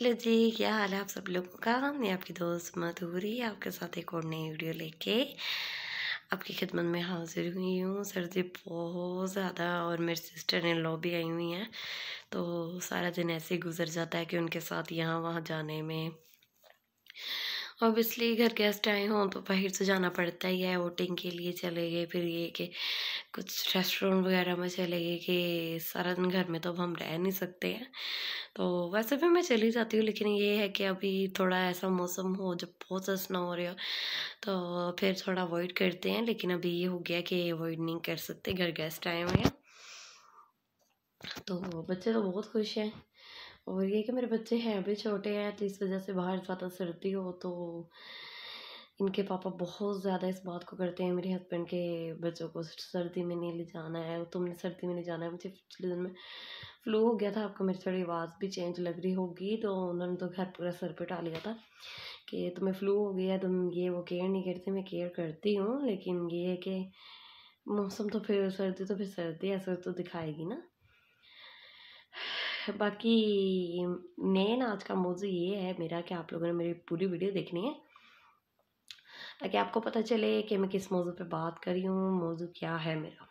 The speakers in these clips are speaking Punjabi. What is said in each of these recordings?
हेलो जी क्या हाल है आप सब लोगों का मैं आपकी दोस्त मधुरी आपके साथ एक और नई वीडियो लेके आपकी खिदमत में हाजिर हुई हूँ सर्दी बहुत ज़्यादा और मेरे सिस्टर इन लॉ भी आई हुई हैं तो सारा दिन ऐसे ही गुजर जाता है कि उनके साथ यहाँ वहाँ जाने में ऑब्वियसली घर गेस्ट आए हों तो बाहर से तो जाना पड़ता ही है वोटिंग के लिए चले गए फिर ये कि कुछ रेस्टोरेंट वगैरह में चले गए कि सारा दिन घर में तो अब हम रह नहीं सकते हैं तो वैसे भी मैं चली जाती हूँ लेकिन ये है कि अभी थोड़ा ऐसा मौसम हो जब बहुत सा स्नो हो रहा हो तो फिर थोड़ा अवॉइड करते हैं लेकिन अभी ये हो गया कि अवॉइड नहीं कर सकते घर गेस्ट आए हुए हैं तो बच्चे तो बहुत खुश हैं और ये कि मेरे बच्चे हैं अभी छोटे हैं तो इस वजह से बाहर ज़्यादा सर्दी हो तो इनके पापा बहुत ज़्यादा इस बात को करते हैं मेरे हस्बैंड के बच्चों को सर्दी में नहीं ले जाना है तुमने सर्दी में नहीं जाना है मुझे पिछले दिन में फ्लू हो गया था आपको मेरी थोड़ी आवाज़ भी चेंज लग रही होगी तो उन्होंने तो घर पूरा सर पे टा लिया था कि तुम्हें फ्लू हो गया तुम ये वो केयर नहीं करते मैं केयर करती हूँ लेकिन ये है कि मौसम तो फिर सर्दी तो फिर सर्दी ऐसा तो दिखाएगी ना बाकी मेन आज का मौजू ये है मेरा कि आप लोगों ने मेरी पूरी वीडियो देखनी है ताकि आपको पता चले कि मैं किस मौजू पे बात कर रही हूँ मौजू क्या है मेरा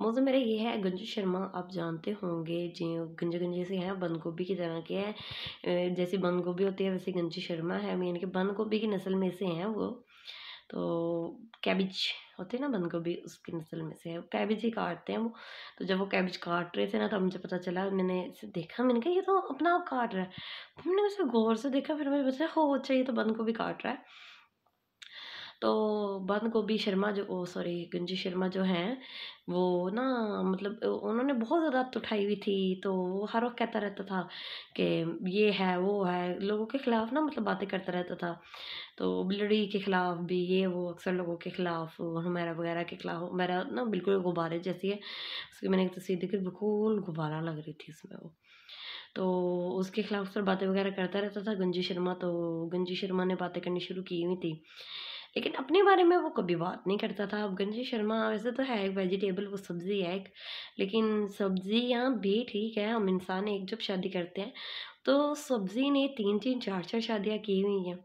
मौजू मेरा ये है गंजू शर्मा आप जानते होंगे जी गंजे गंजे से हैं बंद गोभी की तरह के हैं जैसी बंद गोभी होती है वैसे गंजू शर्मा है यानी कि बंद गोभी की नस्ल में से हैं वो तो कैबिज होते है ना बंद गोभी उसकी नस्ल में से है कैबेज ही काटते हैं वो तो जब वो कैबेज काट रहे थे ना तो मुझे पता चला मैंने इसे देखा मैंने कहा ये तो अपना आप काट रहा है मैंने उसे गौर से देखा फिर मुझे पता हो अच्छा ये तो बंद गोभी काट रहा है तो बंद गोभी शर्मा जो ओ सॉरी गंजी शर्मा जो हैं वो ना मतलब उन्होंने बहुत ज़्यादा उठाई हुई थी तो वो हर वक्त कहता रहता था कि ये है वो है लोगों के ख़िलाफ़ ना मतलब बातें करता रहता था तो बिलड़ी के ख़िलाफ़ भी ये वो अक्सर लोगों के ख़िलाफ़ हमारा वगैरह के ख़िलाफ़ मेरा ना बिल्कुल गुब्बारे जैसी है उसकी मैंने एक तस्वीर देखी बिल्कुल गुब्बारा लग रही थी उसमें वो तो उसके खिलाफ सर बातें वगैरह करता रहता था गंजी शर्मा तो गंजी शर्मा ने बातें करनी शुरू की हुई थी लेकिन अपने बारे में वो कभी बात नहीं करता था अब गंजी शर्मा वैसे तो है एक वेजिटेबल वो सब्ज़ी है एक लेकिन सब्ज़ियाँ भी ठीक है हम इंसान एक जब शादी करते हैं तो सब्ज़ी ने तीन तीन चार चार शादियाँ की हुई हैं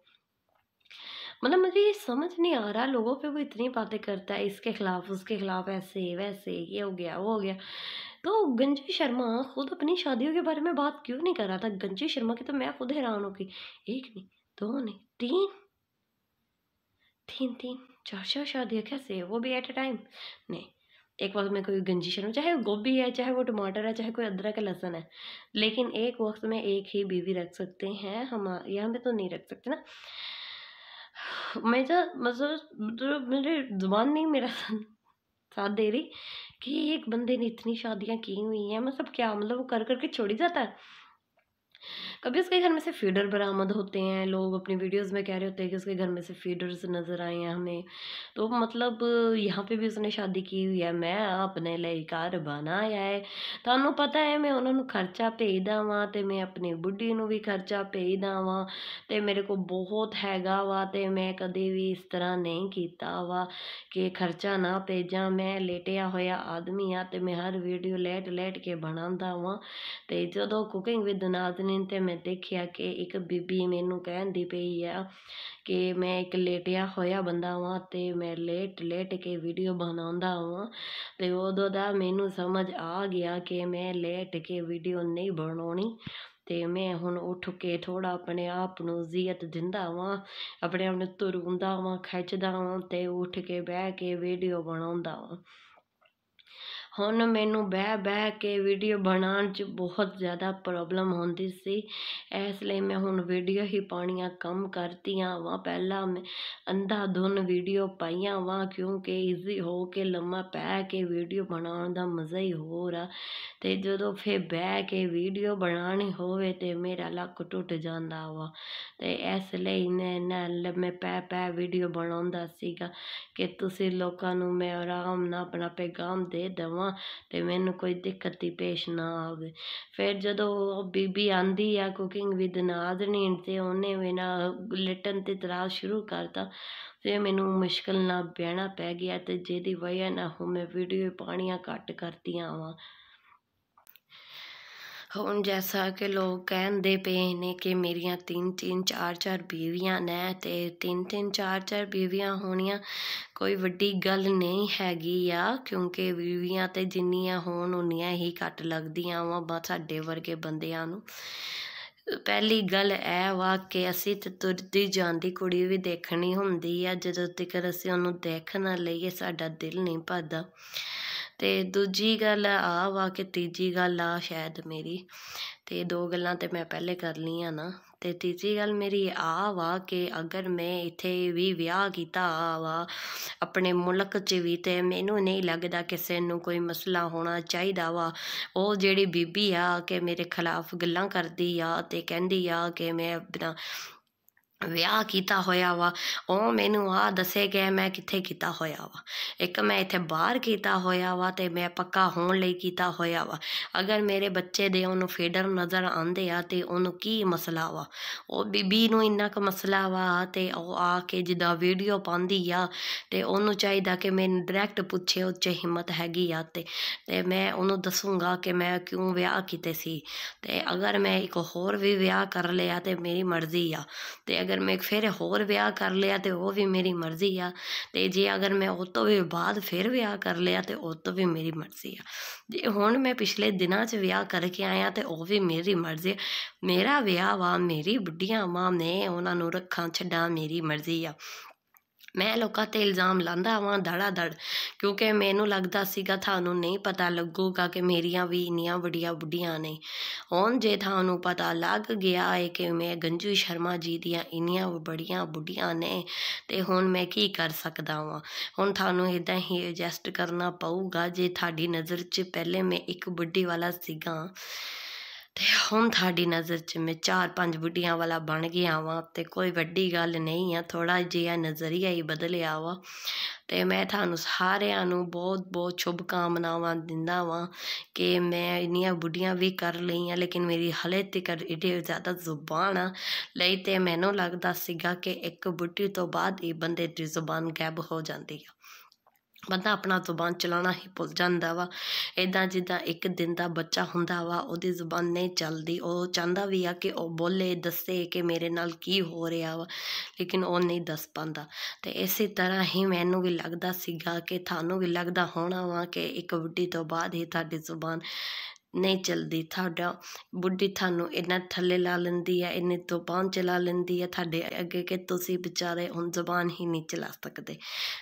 मतलब मुझे ये समझ नहीं आ रहा लोगों पे वो इतनी बातें करता है इसके खिलाफ उसके खिलाफ ऐसे वैसे ये हो गया वो हो गया तो गंजी शर्मा खुद अपनी शादियों के बारे में बात क्यों नहीं कर रहा था गंजी शर्मा की तो मैं खुद हैरान हो गई एक नहीं दो नहीं तीन तीन तीन चार चार शायद एक कैसे वो भी एट अ टाइम नहीं एक वक्त में कोई गंजी शर्म चाहे वो गोभी है चाहे वो टमाटर है चाहे कोई अदरक है लहसन है लेकिन एक वक्त में एक ही बीवी रख सकते हैं हम यहाँ हमें तो नहीं रख सकते ना मैं तो मतलब तो मेरे जुबान नहीं मेरा साथ दे रही कि एक बंदे ने इतनी शादियाँ की हुई हैं मतलब क्या मतलब वो कर करके ही जाता है कभी उसके घर में से फीडर बरामद होते हैं लोग अपनी वीडियोस में कह रहे होते हैं कि उसके घर में से फीडर्स नज़र आए हैं हमें तो मतलब यहाँ पे भी उसने शादी की हुई है मैं ਆਪਣੇ ਲਈ ਘਰ ਬਣਾਇਆ ਹੈ ਤੁਹਾਨੂੰ ਪਤਾ ਹੈ ਮੈਂ ਉਹਨਾਂ ਨੂੰ ਖਰਚਾ ਭੇਜਦਾ ਵਾਂ ਤੇ ਮੈਂ ਆਪਣੀ ਬੁੱਢੀ ਨੂੰ ਵੀ ਖਰਚਾ ਭੇਜਦਾ ਵਾਂ ਤੇ ਮੇਰੇ ਕੋਲ ਬਹੁਤ ਹੈਗਾ ਵਾ ਤੇ ਮੈਂ ਕਦੇ ਵੀ ਇਸ ਤਰ੍ਹਾਂ ਨਹੀਂ ਕੀਤਾ ਵਾ ਕਿ ਖਰਚਾ ਨਾ ਭੇਜਾਂ ਮੈਂ ਲੇਟਿਆ ਹੋਇਆ ਆਦਮੀ ਆ ਤੇ ਮੈਂ ਹਰ ਵੀਡੀਓ ਲੇਟ ਲੇਟ ਕੇ ਬਣਾਉਂਦਾ ਵਾਂ ਤੇ ਜਦੋਂ ਕੁਕਿੰਗ ਵਿਦ ਨਾਜ਼ਨੀਨ ਤੇ ਮੈਂ ਦੇਖਿਆ ਕਿ ਇੱਕ ਬੀਬੀ ਮੈਨੂੰ ਕਹਿੰਦੀ ਪਈ ਆ ਕਿ ਮੈਂ ਇੱਕ ਲੇਟਿਆ ਹੋਇਆ ਬੰਦਾ ਵਾਂ ਤੇ ਮੈਂ ਲੇਟ ਲੇਟ ਕੇ ਵੀਡੀਓ ਬਣਾਉਂਦਾ ਵਾਂ ਤੇ ਉਦੋਂ ਦਾ ਮੈਨੂੰ ਸਮਝ ਆ ਗਿਆ ਕਿ ਮੈਂ ਲੇਟ ਕੇ ਵੀਡੀਓ ਨਹੀਂ ਬਣਾਉਣੀ ਤੇ ਮੈਂ ਹੁਣ ਉੱਠ ਕੇ ਥੋੜਾ ਆਪਣੇ ਆਪ ਨੂੰ ਜ਼ਿਅਤ ਦਿੰਦਾ ਵਾਂ ਆਪਣੇ ਆਪ ਨੂੰ ਤੁਰੁੰਦਾ ਵਾਂ ਖਿੱਚਦਾ ਵਾਂ ਤੇ ਉੱਠ ਕੇ ਬਹਿ ਕੇ ਵੀਡੀਓ ਬਣਾਉਂਦਾ ਵਾਂ ਹੁਣ ਮੈਨੂੰ ਬਹਿ ਬਹਿ ਕੇ ਵੀਡੀਓ ਬਣਾਉਣ 'ਚ ਬਹੁਤ ਜ਼ਿਆਦਾ ਪ੍ਰੋਬਲਮ ਹੁੰਦੀ ਸੀ ਇਸ ਲਈ ਮੈਂ ਹੁਣ ਵੀਡੀਓ ਹੀ ਪਾਉਣੀਆਂ ਕਮ ਕਰਤੀਆਂ ਵਾ ਪਹਿਲਾਂ ਮੈਂ ਅੰਧਾਧੁੰਦ ਵੀਡੀਓ ਪਾਈਆਂ ਵਾ ਕਿਉਂਕਿ ਈਜ਼ੀ ਹੋ ਕੇ ਲੰਮਾ ਪੈ ਕੇ ਵੀਡੀਓ ਬਣਾਉਣ ਦਾ ਮਜ਼ਾ ਹੀ ਹੋਰ ਆ ਤੇ ਜਦੋਂ ਫੇ ਬਹਿ ਕੇ ਵੀਡੀਓ ਬਣਾਣੀ ਹੋਵੇ ਤੇ ਮੇਰਾ ਲੱਕ ਟੁੱਟ ਜਾਂਦਾ ਵਾ ਤੇ ਇਸ ਲਈ ਨੇ ਨਾ ਲੰਮੇ ਪੈ ਪੈ ਵੀਡੀਓ ਬਣਾਉਂਦਾ ਸੀਗਾ ਕਿ ਤੁਸੀਂ ਲੋਕਾਂ ਨੂੰ ਮੈਂ ਆਰਾਮ ਨਾਲ ਆਪਣਾ ਪੈਗਾਮ ਦੇ ਦਵਾਂ ਆਵਾਂ ਤੇ ਮੈਨੂੰ ਕੋਈ ਦਿੱਕਤ ਦੀ ਪੇਸ਼ ਨਾ ਆਵੇ ਫਿਰ ਜਦੋਂ ਉਹ ਬੀਬੀ ਆਉਂਦੀ ਆ ਕੁਕਿੰਗ ਵਿਦ ਨਾਜ਼ਨੀਨ ਤੇ ਉਹਨੇ ਮੇਰਾ ਲਿਟਣ 'ਤੇ ਤਰਾਸ ਸ਼ੁਰੂ ਕਰਤਾ ਤੇ ਮੈਨੂੰ ਮੁਸ਼ਕਲ ਨਾਲ ਬਹਿਣਾ ਪੈ ਗਿਆ ਤੇ ਜਿਹਦੀ ਵਜ੍ਹਾ ਨਾਲ ਹੁਣ ਮੈਂ ਵੀਡੀਓ ਪਾਉਣੀਆਂ ਘੱਟ ਕਰਤੀਆਂ ਵਾ ਹੁਣ ਜੈਸਾ ਕਿ ਲੋਕ ਕਹਿੰਦੇ ਪਏ ਨੇ ਕਿ ਮੇਰੀਆਂ ਤਿੰਨ ਤਿੰਨ ਚਾਰ ਚਾਰ ਬੀਵੀਆਂ ਨੇ ਤੇ ਤਿੰਨ ਤਿੰਨ ਚਾਰ ਚਾਰ ਬੀਵੀਆਂ ਹੋਣੀਆਂ ਕੋਈ ਵੱਡੀ ਗੱਲ ਨਹੀਂ ਹੈਗੀ ਆ ਕਿਉਂਕਿ ਬੀਵੀਆਂ ਤੇ ਜਿੰਨੀਆਂ ਹੋਣ ਉਨੀਆਂ ਹੀ ਘੱਟ ਲੱਗਦੀਆਂ ਵਾ ਬਸ ਸਾਡੇ ਵਰਗੇ ਬੰਦਿਆਂ ਨੂੰ ਪਹਿਲੀ ਗੱਲ ਇਹ ਵਾ ਕਿ ਅਸੀਂ ਤੇ ਤੁਰਦੀ ਜਾਂਦੀ ਕੁੜੀ ਵੀ ਦੇਖਣੀ ਹੁੰਦੀ ਆ ਜਦੋਂ ਤੱਕ ਅਸੀਂ ਉਹਨੂੰ ਦੇਖ ਨਾ ਲਈਏ ਸਾਡਾ ਦਿਲ ਨਹੀਂ ਭਰਦਾ ਤੇ ਦੂਜੀ ਗੱਲ ਆ ਵਾ ਕਿ ਤੀਜੀ ਗੱਲ ਆ ਸ਼ਾਇਦ ਮੇਰੀ ਤੇ ਦੋ ਗੱਲਾਂ ਤੇ ਮੈਂ ਪਹਿਲੇ ਕਰ ਲਈਆਂ ਨਾ ਤੇ ਤੀਜੀ ਗੱਲ ਮੇਰੀ ਆ ਵਾ ਕਿ ਅਗਰ ਮੈਂ ਇੱਥੇ ਵੀ ਵਿਆਹ ਕੀਤਾ ਆ ਵਾ ਆਪਣੇ ਮੁਲਕ 'ਚ ਵੀ ਤੇ ਮੈਨੂੰ ਨਹੀਂ ਲੱਗਦਾ ਕਿਸੇ ਨੂੰ ਕੋਈ ਮਸਲਾ ਹੋਣਾ ਚਾਹੀਦਾ ਵਾ ਉਹ ਜਿਹੜੀ ਬੀਬੀ ਆ ਕਿ ਮੇਰੇ ਖਿਲਾਫ ਗੱਲਾਂ ਕਰਦੀ ਆ ਤੇ ਕਹਿੰਦੀ ਆ ਕਿ ਮੈਂ ਆਪਣਾ ਵਿਆਹ ਕੀਤਾ ਹੋਇਆ ਵਾ ਉਹ ਮੈਨੂੰ ਆ ਦੱਸੇ ਕਿ ਮੈਂ ਕਿੱਥੇ ਕੀਤਾ ਹੋਇਆ ਵਾ ਇੱਕ ਮੈਂ ਇੱਥੇ ਬਾਹਰ ਕੀਤਾ ਹੋਇਆ ਵਾ ਤੇ ਮੈਂ ਪੱਕਾ ਹੋਣ ਲਈ ਕੀਤਾ ਹੋਇਆ ਵਾ ਅਗਰ ਮੇਰੇ ਬੱਚੇ ਦੇ ਉਹਨੂੰ ਫੇਡਰ ਨਜ਼ਰ ਆਉਂਦੇ ਆ ਤੇ ਉਹਨੂੰ ਕੀ ਮਸਲਾ ਵਾ ਉਹ ਬੀਬੀ ਨੂੰ ਇੰਨਾ ਕੁ ਮਸਲਾ ਵਾ ਤੇ ਉਹ ਆ ਕੇ ਜਿੱਦਾਂ ਵੀਡੀਓ ਪਾਉਂਦੀ ਆ ਤੇ ਉਹਨੂੰ ਚਾਹੀਦਾ ਕਿ ਮੈਂ ਡਾਇਰੈਕਟ ਪੁੱਛੇ ਉਹ 'ਚ ਹਿੰਮਤ ਹੈਗੀ ਆ ਤੇ ਤੇ ਮੈਂ ਉਹਨੂੰ ਦੱਸੂਗਾ ਕਿ ਮੈਂ ਕਿਉਂ ਵਿਆਹ ਕੀਤੇ ਸੀ ਤੇ ਅਗਰ ਮੈਂ ਇੱਕ ਹੋਰ ਵੀ ਵਿਆਹ ਕਰ ਲਿਆ ਤੇ ਮੇਰੀ ਮਰਜ਼ੀ ਆ ਤੇ ਅਗਰ ਮੈਂ ਫਿਰ ਹੋਰ ਵਿਆਹ ਕਰ ਲਿਆ ਤੇ ਉਹ ਵੀ ਮੇਰੀ ਮਰਜ਼ੀ ਆ ਤੇ ਜੇ ਅਗਰ ਮੈਂ ਉਹ ਤੋਂ ਵੀ ਬਾਅਦ ਫਿਰ ਵਿਆਹ ਕਰ ਲਿਆ ਤੇ ਉਹ ਤੋਂ ਵੀ ਮੇਰੀ ਮਰਜ਼ੀ ਆ ਜੇ ਹੁਣ ਮੈਂ ਪਿਛਲੇ ਦਿਨਾਂ 'ਚ ਵਿਆਹ ਕਰਕੇ ਆਇਆ ਤੇ ਉਹ ਵੀ ਮੇਰੀ ਮਰਜ਼ੀ ਮੇਰਾ ਵਿਆਹ ਵਾ ਮੇਰੀ ਬੁੱਢੀਆਂ ਮਾਂ ਨੇ ਉਹਨਾਂ ਨੂੰ ਰੱਖਾਂ ਛੱਡਾਂ ਮੇਰੀ ਮਰਜ਼ੀ ਆ ਮੈਂ ਲੋਕਾਂ 'ਤੇ ਇਲਜ਼ਾਮ ਲਾਂਦਾ ਆਵਾਂ ਧੜਾ ਧੜ ਕਿਉਂਕਿ ਮੈਨੂੰ ਲੱਗਦਾ ਸੀਗਾ ਤੁਹਾਨੂੰ ਨਹੀਂ ਪਤਾ ਲੱਗੂਗਾ ਕਿ ਮੇਰੀਆਂ ਵੀ ਇੰਨੀਆਂ ਵੱਡੀਆਂ ਬੁੱਢੀਆਂ ਨੇ ਹੁਣ ਜੇ ਤੁਹਾਨੂੰ ਪਤਾ ਲੱਗ ਗਿਆ ਹੈ ਕਿ ਮੈਂ ਗੰਜੂ ਸ਼ਰਮਾ ਜੀ ਦੀਆਂ ਇੰਨੀਆਂ ਬੜੀਆਂ ਬੁੱਢੀਆਂ ਨੇ ਤੇ ਹੁਣ ਮੈਂ ਕੀ ਕਰ ਸਕਦਾ ਵਾਂ ਹੁਣ ਤੁਹਾਨੂੰ ਇਦਾਂ ਹੀ ਐਡਜਸਟ ਕਰਨਾ ਪਊਗਾ ਜੇ ਤੁਹਾਡੀ ਨਜ਼ਰ 'ਚ ਪਹਿਲੇ ਮੈਂ ਇੱਕ ਬੁੱਢੀ ਵਾਲਾ ਸੀਗਾ ਤੇ ਹੁਣ ਤੁਹਾਡੀ ਨਜ਼ਰ 'ਚ ਮੈਂ ਚਾਰ ਪੰਜ ਬੁੱਢੀਆਂ ਵਾਲਾ ਬਣ ਗਿਆ ਵਾਂ ਤੇ ਕੋਈ ਵੱਡੀ ਗੱਲ ਨਹੀਂ ਆ ਥੋੜਾ ਜਿਹਾ ਨਜ਼ਰੀਆ ਹੀ ਬਦਲਿਆ ਵਾ ਤੇ ਮੈਂ ਤੁਹਾਨੂੰ ਸਾਰਿਆਂ ਨੂੰ ਬਹੁਤ ਬਹੁਤ ਸ਼ੁਭ ਕਾਮਨਾਵਾਂ ਦਿੰਦਾ ਵਾਂ ਕਿ ਮੈਂ ਇੰਨੀਆਂ ਬੁੱਢੀਆਂ ਵੀ ਕਰ ਲਈਆਂ ਲੇਕਿਨ ਮੇਰੀ ਹਲੇ ਤੱਕ ਇਹਦੇ ਜ਼ਿਆਦਾ ਜ਼ੁਬਾਨ ਲਈ ਤੇ ਮੈਨੂੰ ਲੱਗਦਾ ਸੀਗਾ ਕਿ ਇੱਕ ਬੁੱਢੀ ਤੋਂ ਬਾਅਦ ਇਹ ਬੰਦੇ ਦੀ ਜ਼ੁਬਾਨ ਗਾਇਬ ਹੋ ਜਾਂਦੀ ਆ ਬੰਦਾ ਆਪਣਾ ਜ਼ੁਬਾਨ ਚਲਾਉਣਾ ਹੀ ਭੁੱਲ ਜਾਂਦਾ ਵਾ ਇਦਾਂ ਜਿੱਦਾਂ ਇੱਕ ਦਿਨ ਦਾ ਬੱਚਾ ਹੁੰਦਾ ਵਾ ਉਹਦੀ ਜ਼ੁਬਾਨ ਨਹੀਂ ਚੱਲਦੀ ਉਹ ਚਾਹੁੰਦਾ ਵੀ ਆ ਕਿ ਉਹ ਬੋਲੇ ਦੱਸੇ ਕਿ ਮੇਰੇ ਨਾਲ ਕੀ ਹੋ ਰਿਹਾ ਵਾ ਲੇਕਿਨ ਉਹ ਨਹੀਂ ਦੱਸ ਪਾਉਂਦਾ ਤੇ ਇਸੇ ਤਰ੍ਹਾਂ ਹੀ ਮੈਨੂੰ ਵੀ ਲੱਗਦਾ ਸੀਗਾ ਕਿ ਤੁਹਾਨੂੰ ਵੀ ਲੱਗਦਾ ਹੋਣਾ ਵਾ ਕਿ ਇੱਕ ਵੱਡੀ ਤੋਂ ਬਾਅਦ ਹੀ ਤੁਹਾਡੀ ਜ਼ੁਬਾਨ ਨਹੀਂ ਚਲਦੀ ਤੁਹਾਡਾ ਬੁੱਢੀ ਤੁਹਾਨੂੰ ਇੰਨਾ ਥੱਲੇ ਲਾ ਲੈਂਦੀ ਹੈ ਇੰਨੇ ਤੋਂ ਪਹੁੰਚ ਚਲਾ ਲੈਂਦੀ ਹੈ ਤੁਹਾਡੇ ਅੱਗੇ ਕਿ ਤੁਸੀਂ ਵਿਚਾਰੇ ਹੁਣ ਜ਼ੁਬਾਨ ਹੀ ਨਹੀਂ ਚਲਾ ਸਕਦੇ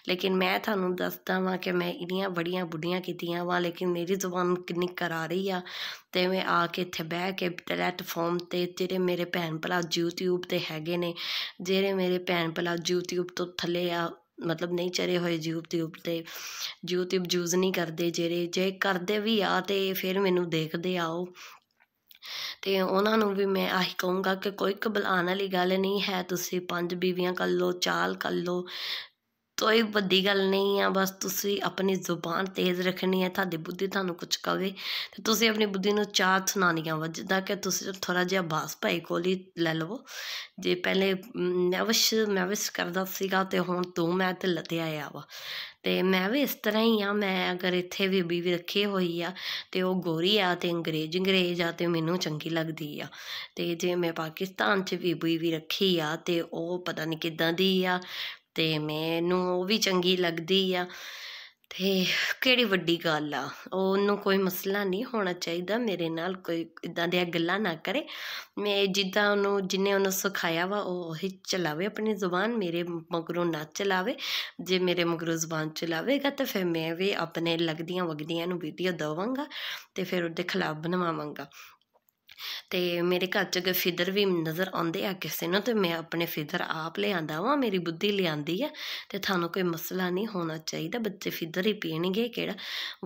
ਲੇਕਿਨ ਮੈਂ ਤੁਹਾਨੂੰ ਦੱਸਦਾ ਵਾਂ ਕਿ ਮੈਂ ਇੰਨੀਆਂ ਬੜੀਆਂ ਬੁੱਢੀਆਂ ਕੀਤੀਆਂ ਵਾਂ ਲੇਕਿਨ ਮੇਰੀ ਜ਼ੁਬਾਨ ਕਿੰਨੀ ਕਰਾ ਰਹੀ ਆ ਤੇ ਮੈਂ ਆ ਕੇ ਇੱਥੇ ਬਹਿ ਕੇ ਪਲੇਟਫਾਰਮ ਤੇ ਜਿਹੜੇ ਮੇਰੇ ਭੈਣ ਭਰਾ YouTube ਤੇ ਹੈਗੇ ਨੇ ਜਿਹੜੇ ਮੇਰੇ ਭੈਣ ਭਰਾ YouTube ਤੋਂ ਥੱਲੇ ਆ ਮਤਲਬ ਨਹੀਂ ਚਰੇ ਹੋਏ ਉਪਤੇ ਟਿਊਬ 'ਤੇ ਯੂਟਿਊਬ ਨਹੀਂ ਕਰਦੇ ਜਿਹੜੇ ਜੇ ਕਰਦੇ ਵੀ ਆ ਤੇ ਫਿਰ ਮੈਨੂੰ ਦੇਖਦੇ ਆਓ ਤੇ ਉਹਨਾਂ ਨੂੰ ਵੀ ਮੈਂ ਆਹੀ ਕਹੂੰਗਾ ਕਿ ਕੋਈ ਕਬਲਾਨ ਵਾਲੀ ਗੱਲ ਨਹੀਂ ਹੈ ਤੁਸੀਂ ਪੰਜ ਬੀਵੀਆਂ ਕਰ ਲਓ ਚਾਲ ਕਰ ਲਓ ਤੋਈ ਵੱਡੀ ਗੱਲ ਨਹੀਂ ਆ ਬਸ ਤੁਸੀਂ ਆਪਣੀ ਜ਼ੁਬਾਨ ਤੇਜ਼ ਰੱਖਣੀ ਹੈ ਤੁਹਾਡੀ ਬੁੱਧੀ ਤੁਹਾਨੂੰ ਕੁਝ ਕਵੇ ਤੇ ਤੁਸੀਂ ਆਪਣੀ ਬੁੱਧੀ ਨੂੰ ਚਾਰ ਸੁਣਾਣੀਆਂ ਵਜਦਾ ਕਿ ਤੁਸੀਂ ਥੋੜਾ ਜਿਹਾ ਬਾਸ ਭਾਈ ਕੋਲੀ ਲੈ ਲਵੋ ਜੇ ਪਹਿਲੇ ਨਵਿਸ਼ ਨਵਿਸ਼ ਕਰਦਾ ਸੀਗਾ ਤੇ ਹੁਣ ਤੂੰ ਮੈਂ ਤੇ ਲਤਿਆ ਆ ਵਾ ਤੇ ਮੈਂ ਵੀ ਇਸ ਤਰ੍ਹਾਂ ਹੀ ਆ ਮੈਂ ਅਗਰ ਇੱਥੇ ਵੀ ਬੀਵੀ ਰੱਖੀ ਹੋਈ ਆ ਤੇ ਉਹ ਗੋਰੀ ਆ ਤੇ ਅੰਗਰੇਜ਼ ਅੰਗਰੇਜ਼ ਆ ਤੇ ਮੈਨੂੰ ਚੰਗੀ ਲੱਗਦੀ ਆ ਤੇ ਜੇ ਮੈਂ ਪਾਕਿਸਤਾਨ 'ਚ ਵੀ ਬੀਵੀ ਰੱਖੀ ਆ ਤੇ ਉਹ ਪਤਾ ਨਹੀਂ ਕਿਦਾਂ ਦੀ ਆ ਤੇ ਮੈਨੂੰ ਉਹ ਵੀ ਚੰਗੀ ਲੱਗਦੀ ਆ ਤੇ ਕਿਹੜੀ ਵੱਡੀ ਗੱਲ ਆ ਉਹਨੂੰ ਕੋਈ ਮਸਲਾ ਨਹੀਂ ਹੋਣਾ ਚਾਹੀਦਾ ਮੇਰੇ ਨਾਲ ਕੋਈ ਇਦਾਂ ਦੀਆਂ ਗੱਲਾਂ ਨਾ ਕਰੇ ਮੈਂ ਜਿੱਦਾਂ ਉਹਨੂੰ ਜਿੰਨੇ ਉਹਨੂੰ ਸਿਖਾਇਆ ਵਾ ਉਹ ਹੀ ਚਲਾਵੇ ਆਪਣੀ ਜ਼ੁਬਾਨ ਮੇਰੇ ਮਗਰੋਂ ਨਾ ਚਲਾਵੇ ਜੇ ਮੇਰੇ ਮਗਰੋਂ ਜ਼ੁਬਾਨ ਚਲਾਵੇਗਾ ਤਾਂ ਫਿਰ ਮੈਂ ਵੀ ਆਪਣੇ ਲੱਗਦੀਆਂ ਵਗਦੀਆਂ ਨੂੰ ਵੀਡੀਓ ਦਵਾਂਗਾ ਤੇ ਫਿਰ ਉਹਦੇ ਖਿਲਾਫ ਬਣਵਾਵਾਂਗਾ ਤੇ ਮੇਰੇ ਘਰ 'ਚ ਗਫਿਦਰ ਵੀ ਨਜ਼ਰ ਆਉਂਦੇ ਆ ਕਿਸੇ ਨੂੰ ਤੇ ਮੈਂ ਆਪਣੇ ਫਿਦਰ ਆਪ ਲਿਆਂਦਾ ਵਾਂ ਮੇਰੀ ਬੁੱਧੀ ਲਿਆਂਦੀ ਆ ਤੇ ਤੁਹਾਨੂੰ ਕੋਈ ਮਸਲਾ ਨਹੀਂ ਹੋਣਾ ਚਾਹੀਦਾ ਬੱਚੇ ਫਿਦਰ ਹੀ ਪੀਣਗੇ ਕਿਹੜਾ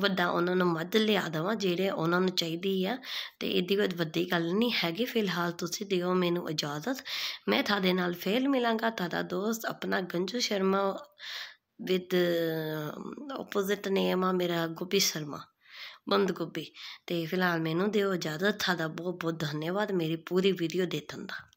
ਵੱਡਾ ਉਹਨਾਂ ਨੂੰ ਮੱਧ ਲਿਆ ਦਵਾਂ ਜਿਹੜੇ ਉਹਨਾਂ ਨੂੰ ਚਾਹੀਦੀ ਆ ਤੇ ਇਹਦੀ ਕੋਈ ਵੱਡੀ ਗੱਲ ਨਹੀਂ ਹੈਗੀ ਫਿਲਹਾਲ ਤੁਸੀਂ ਦਿਓ ਮੈਨੂੰ ਇਜਾਜ਼ਤ ਮੈਂ ਤੁਹਾਡੇ ਨਾਲ ਫੇਰ ਮਿਲਾਂਗਾ ਤੁਹਾਡਾ ਦੋਸਤ ਆਪਣਾ Ganju Sharma with opposite name ਆ ਮੇਰਾ ਗੋਪੀ ਸ਼ਰਮਾ ਬੰਦ ਗੋਭੀ ਤੇ ਫਿਲਹਾਲ ਮੈਨੂੰ ਦਿਓ ਜਿਆਦਾ ਥਾ ਦਾ ਬਹੁਤ ਬਹੁਤ ਧੰਨਵਾਦ ਮੇਰੀ ਪੂਰੀ ਵੀਡੀਓ ਦੇਖਣ ਦਾ